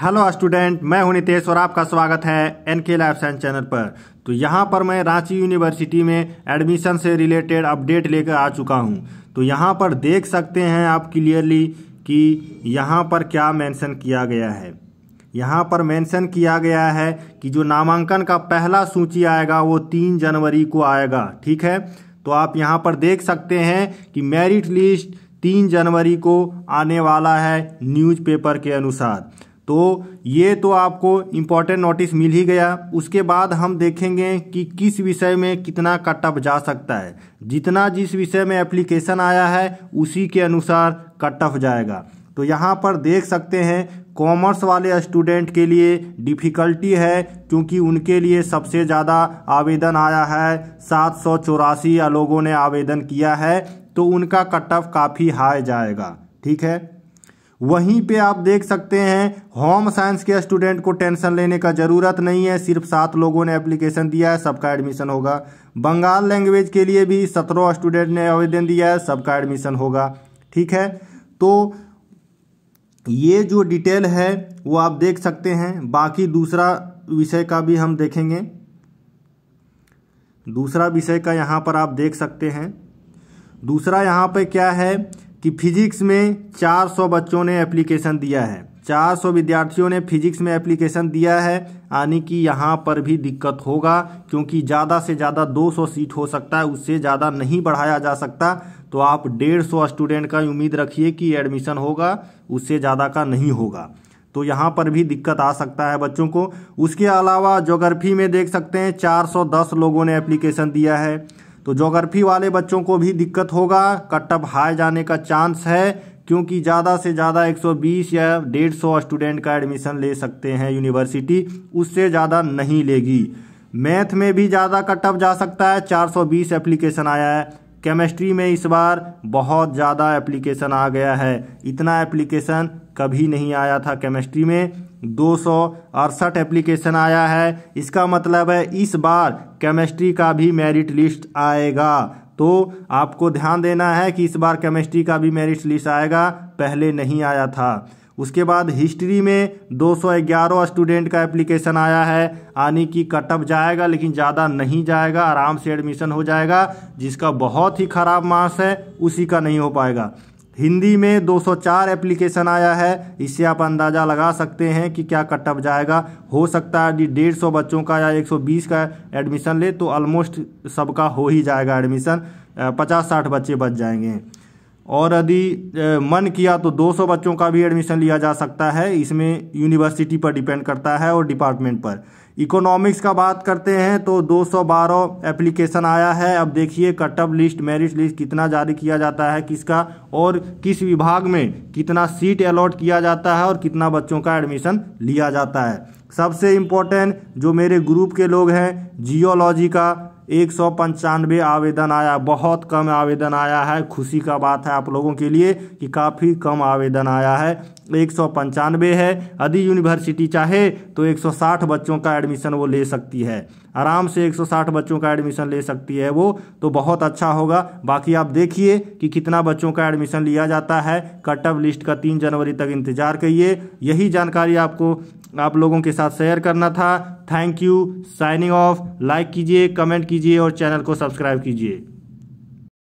hello student मैं हूं नितेश और आपका स्वागत है एन के लाइफ साइंस चैनल पर तो यहां पर मैं रांची यूनिवर्सिटी में एडमिशन से रिलेटेड अपडेट लेकर आ चुका हूं तो यहां पर देख सकते हैं आप क्लियरली कि यहां पर क्या मेंशन किया गया है यहां पर मेंशन किया गया है कि जो नामांकन का पहला सूची आएगा वो तीन जनवरी को आएगा ठीक है तो आप यहाँ पर देख सकते हैं कि मेरिट लिस्ट तीन जनवरी को आने वाला है न्यूज़ के अनुसार तो ये तो आपको इम्पोर्टेंट नोटिस मिल ही गया उसके बाद हम देखेंगे कि किस विषय में कितना कटअप जा सकता है जितना जिस विषय में एप्लीकेशन आया है उसी के अनुसार कटअप जाएगा तो यहाँ पर देख सकते हैं कॉमर्स वाले स्टूडेंट के लिए डिफ़िकल्टी है क्योंकि उनके लिए सबसे ज़्यादा आवेदन आया है सात सौ चौरासी लोगों ने आवेदन किया है तो उनका कटअप काफ़ी हाई जाएगा ठीक है वहीं पे आप देख सकते हैं होम साइंस के स्टूडेंट को टेंशन लेने का ज़रूरत नहीं है सिर्फ सात लोगों ने एप्लीकेशन दिया है सबका एडमिशन होगा बंगाल लैंग्वेज के लिए भी सत्रह स्टूडेंट ने आवेदन दिया है सबका एडमिशन होगा ठीक है तो ये जो डिटेल है वो आप देख सकते हैं बाकी दूसरा विषय का भी हम देखेंगे दूसरा विषय का यहाँ पर आप देख सकते हैं दूसरा यहाँ पर क्या है कि फिजिक्स में 400 बच्चों ने एप्लीकेशन दिया है 400 विद्यार्थियों ने फिजिक्स में एप्लीकेशन दिया है यानी कि यहाँ पर भी दिक्कत होगा क्योंकि ज़्यादा से ज़्यादा 200 सीट हो सकता है उससे ज़्यादा नहीं बढ़ाया जा सकता तो आप 150 स्टूडेंट का उम्मीद रखिए कि एडमिशन होगा उससे ज़्यादा का नहीं होगा तो यहाँ पर भी दिक्कत आ सकता है बच्चों को उसके अलावा जोग्राफी में देख सकते हैं चार लोगों ने एप्लीकेशन दिया है तो जोग्राफी वाले बच्चों को भी दिक्कत होगा कटअप हाई जाने का चांस है क्योंकि ज़्यादा से ज़्यादा 120 या 150 स्टूडेंट का एडमिशन ले सकते हैं यूनिवर्सिटी उससे ज़्यादा नहीं लेगी मैथ में भी ज़्यादा कटअप जा सकता है 420 एप्लीकेशन आया है केमिस्ट्री में इस बार बहुत ज़्यादा एप्लीकेशन आ गया है इतना एप्लीकेशन कभी नहीं आया था केमिस्ट्री में दो सौ अड़सठ एप्लीकेशन आया है इसका मतलब है इस बार केमिस्ट्री का भी मेरिट लिस्ट आएगा तो आपको ध्यान देना है कि इस बार केमिस्ट्री का भी मेरिट लिस्ट आएगा पहले नहीं आया था उसके बाद हिस्ट्री में 211 स्टूडेंट का एप्लीकेशन आया है आने की कटअप जाएगा लेकिन ज़्यादा नहीं जाएगा आराम से एडमिशन हो जाएगा जिसका बहुत ही ख़राब मार्क्स है उसी का नहीं हो पाएगा हिंदी में 204 एप्लीकेशन आया है इससे आप अंदाज़ा लगा सकते हैं कि क्या कटअप जाएगा हो सकता है यदि डेढ़ सौ बच्चों का या 120 का एडमिशन ले तो ऑलमोस्ट सबका हो ही जाएगा एडमिशन पचास साठ बच्चे बच जाएंगे और यदि मन किया तो 200 बच्चों का भी एडमिशन लिया जा सकता है इसमें यूनिवर्सिटी पर डिपेंड करता है और डिपार्टमेंट पर इकोनॉमिक्स का बात करते हैं तो 212 एप्लीकेशन आया है अब देखिए कटअप लिस्ट मेरिट लिस्ट कितना जारी किया जाता है किसका और किस विभाग में कितना सीट अलॉट किया जाता है और कितना बच्चों का एडमिशन लिया जाता है सबसे इम्पोर्टेंट जो मेरे ग्रुप के लोग हैं जियोलॉजी का एक सौ पंचानवे आवेदन आया बहुत कम आवेदन आया है खुशी का बात है आप लोगों के लिए कि काफ़ी कम आवेदन आया है एक सौ पंचानवे है यदि यूनिवर्सिटी चाहे तो एक सौ साठ बच्चों का एडमिशन वो ले सकती है आराम से एक सौ साठ बच्चों का एडमिशन ले सकती है वो तो बहुत अच्छा होगा बाकी आप देखिए कि कितना बच्चों का एडमिशन लिया जाता है कट ऑफ लिस्ट का तीन जनवरी तक इंतज़ार करिए यही जानकारी आपको आप लोगों के साथ शेयर करना था thank you signing off like कीजिए कमेंट कीजिए और चैनल को सब्सक्राइब कीजिए